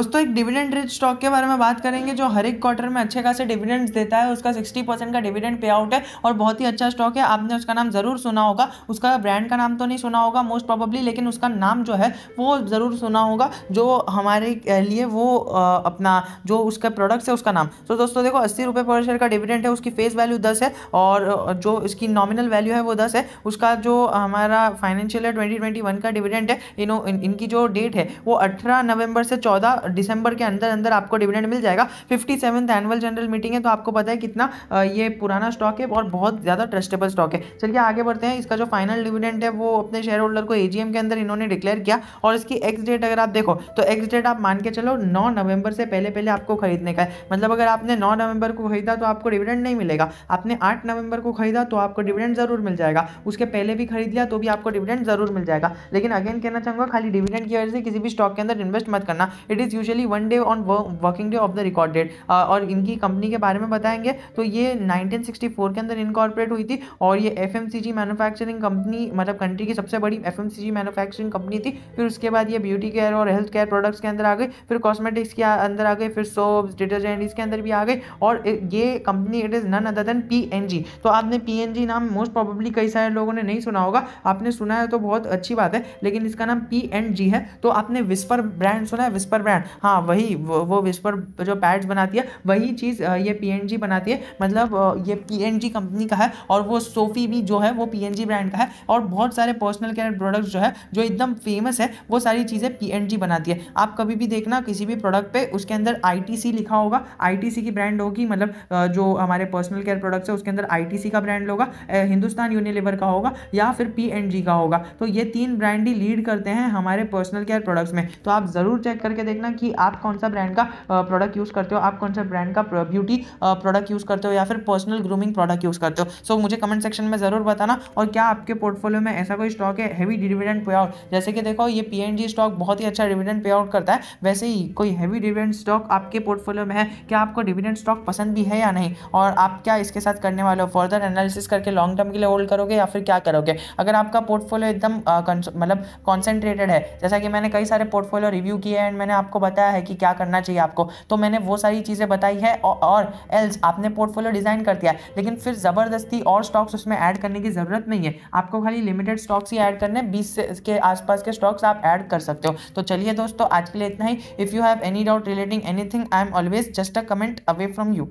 दोस्तों एक dividend rich stock के बारे में बात करेंगे जो हर एक क्वार्टर में अच्छे खासे डिविडेंड्स देता है उसका सिक्सटी परसेंट का डिविडेंड पे आउट है और बहुत ही अच्छा स्टॉक है आपने उसका नाम जरूर सुना होगा उसका ब्रांड का नाम तो नहीं सुना होगा मोस्ट प्रॉबली लेकिन उसका नाम जो है वो ज़रूर सुना होगा जो हमारे लिए वो अपना जो उसका प्रोडक्ट्स है उसका नाम तो दोस्तों देखो अस्सी रुपये पर शेयर का डिविडेंड है उसकी फेस वैल्यू दस है और जो इसकी नॉमिनल वैल्यू है वो दस है उसका जो हमारा फाइनेंशियल है ट्वेंटी ट्वेंटी वन का डिविडेंड है इन, इनकी जो डेट है वो अठारह नवंबर से चौदह दिसंबर के अंदर अंदर आपको डिविडेंड मिल जाएगा fifty seventh annual general meeting है तो आपको पता है कितना ये पुराना स्टॉक है और बहुत ज़्यादा ट्रस्टेबल स्टॉक है चलिए आगे बढ़ते हैं इसका जो फाइनल डिविडेंड है वो अपने शेयर होल्डर को एजीएम के अंदर इन्होंने डिक्लेयर किया और इसकी एक्स डेट अगर आप देखो तो एक्स डेट आप मान के चलो नौ नवंबर से पहले पहले आपको खरीदने का है मतलब अगर आपने नौ नवंबर को खरीदा तो आपको डिविडेंड नहीं मिलेगा आपने आठ नवंबर को खरीदा तो आपको डिविडेंड ज़रूर मिल जाएगा उसके पहले भी खरीद लिया तो भी आपको डिविडेंड ज़रूर मिल जाएगा लेकिन अगेन कहना चाहूंगा खाली डिविडेंड की वजह से किसी भी स्टॉक के अंदर इन्वेस्ट मत करना it is usually one day on working day of the record और इनकी कंपनी के बारे में बताएंगे तो ये 1964 के अंदर इनकॉर्पोरेट हुई थी और ये एफ मैन्युफैक्चरिंग कंपनी मतलब कंट्री की सबसे बड़ी एफ मैन्युफैक्चरिंग कंपनी थी फिर उसके बाद ये ब्यूटी केयर और हेल्थ केयर प्रोडक्ट्स के अंदर आ गई फिर कॉस्मेटिक्स के अंदर आ गई फिर सोप डिटर्जेंट इसके अंदर भी आ गई और ये company it is none other than P तो आपने पी नाम मोस्ट प्रॉबली कई सारे लोगों ने नहीं सुना होगा आपने सुना है तो बहुत अच्छी बात है लेकिन इसका नाम पी है तो आपने विस्पर ब्रांड सुना है विस्पर ब्रांड हाँ वही वो, विस्पर जो पैड्स बनाती है वही चीज़ ये पी बनाती है मतलब ये पी कंपनी का है और वो सोफ़ी भी जो है वो पी ब्रांड का है और बहुत सारे पर्सनल केयर प्रोडक्ट्स जो है जो एकदम फेमस है वो सारी चीज़ें पी बनाती है आप कभी भी देखना किसी भी प्रोडक्ट पे उसके अंदर आई लिखा होगा आई की ब्रांड होगी मतलब जो हमारे पर्सनल केयर प्रोडक्ट्स है उसके अंदर आई का ब्रांड होगा हिंदुस्तान यूनिलीवर का होगा या फिर पी का होगा तो ये तीन ब्रांड ही लीड करते हैं हमारे पर्सनल केयर प्रोडक्ट्स में तो आप ज़रूर चेक करके देखना करना कि आप कौन सा ब्रांड का प्रोडक्ट यूज़ करते हो आप कौन सा ब्रांड का ब्यूटी प्रोडक्ट यूज़ करते हो या फिर पर्सनल ग्रूमिंग प्रोडक्ट यूज़ करते हो सो so, मुझे कमेंट सेक्शन में ज़रूर बताना और क्या आपके पोर्टफोलियो में ऐसा कोई stock heavy dividend pay out जैसे कि देखो ये पी स्टॉक बहुत ही अच्छा डिविडेंड पे आउट करता है वैसे ही कोई हैवी डिविडेंड स्टॉक आपके पोर्टफोलियो में है क्या आपको डिविडेंड स्टॉक पसंद भी है या नहीं और आप क्या इसके साथ करने वाले हो फर्दर एनालिसिस करके लॉन्ग टर्म के लिए होल्ड करोगे या फिर क्या करोगे अगर आपका पोर्टफोलियो एकदम मतलब कॉन्सेंट्रेटेड है जैसा कि मैंने कई सारे पोर्टफोलियो रिव्यू किए हैं एंड मैंने आपको बताया है कि क्या करना चाहिए आपको तो मैंने वो सारी चीज़ें बताई है और एल्स आपने पोर्टफोलियो डिज़ाइन कर दिया लेकिन फिर ज़बरदस्ती और स्टॉक्स उसमें ऐड करने की ज़रूरत नहीं है आपको खाली लिमिटेड स्टॉक्स ही ऐड करने बीस के आसपास के स्टॉक्स आप ऐड कर सकते हो तो चलिए दोस्तों आज के लिए इतना ही if you have any doubt relating anything I am always just a comment away from you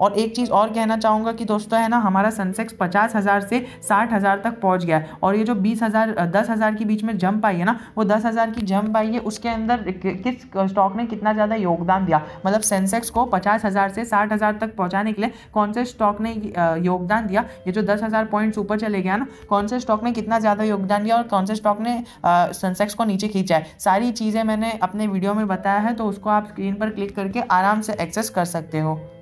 और एक चीज़ और कहना चाहूँगा कि दोस्तों है ना हमारा सनसेक्स पचास हज़ार से साठ हज़ार तक पहुँच गया है और ये जो बीस हज़ार दस हज़ार के बीच में जंप आई है ना वो दस हज़ार की जंप आई है उसके अंदर किस स्टॉक ने कितना ज़्यादा योगदान दिया मतलब सेंसेक्स को पचास हज़ार से साठ हज़ार तक पहुँचाने के लिए कौन से स्टॉक ने योगदान दिया ये जो दस हज़ार पॉइंट्स ऊपर चले गया ना कौन से स्टॉक ने कितना ज़्यादा योगदान दिया और कौन से स्टॉक ने सेंसेक्स को नीचे खींचा है सारी चीज़ें मैंने अपने वीडियो में बताया है तो उसको आप स्क्रीन पर क्लिक करके आराम से एक्सेस कर सकते हो